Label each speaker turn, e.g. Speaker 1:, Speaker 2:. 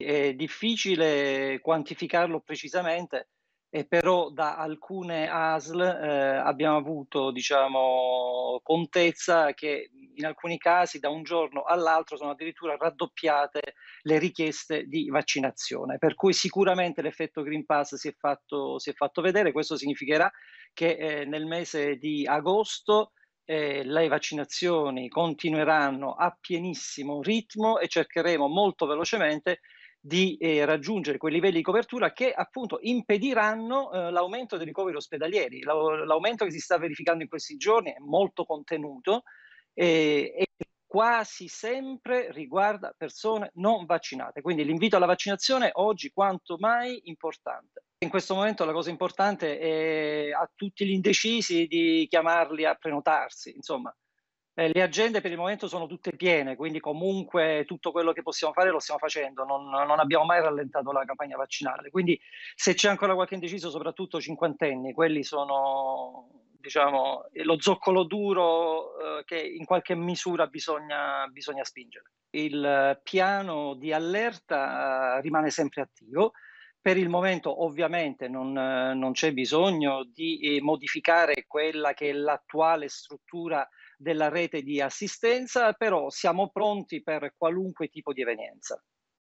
Speaker 1: È difficile quantificarlo precisamente, e eh, però da alcune ASL eh, abbiamo avuto diciamo, contezza che in alcuni casi da un giorno all'altro sono addirittura raddoppiate le richieste di vaccinazione, per cui sicuramente l'effetto Green Pass si è fatto, si è fatto vedere, questo significherà che eh, nel mese di agosto eh, le vaccinazioni continueranno a pienissimo ritmo e cercheremo molto velocemente di eh, raggiungere quei livelli di copertura che appunto impediranno eh, l'aumento dei ricoveri ospedalieri. L'aumento che si sta verificando in questi giorni è molto contenuto eh, e quasi sempre riguarda persone non vaccinate. Quindi l'invito alla vaccinazione oggi quanto mai importante. In questo momento la cosa importante è a tutti gli indecisi di chiamarli a prenotarsi, insomma, eh, le agende per il momento sono tutte piene, quindi comunque tutto quello che possiamo fare lo stiamo facendo, non, non abbiamo mai rallentato la campagna vaccinale. Quindi se c'è ancora qualche indeciso, soprattutto cinquantenni, quelli sono diciamo, eh, lo zoccolo duro eh, che in qualche misura bisogna, bisogna spingere. Il piano di allerta eh, rimane sempre attivo. Per il momento ovviamente non, eh, non c'è bisogno di eh, modificare quella che è l'attuale struttura della rete di assistenza, però siamo pronti per qualunque tipo di evenienza.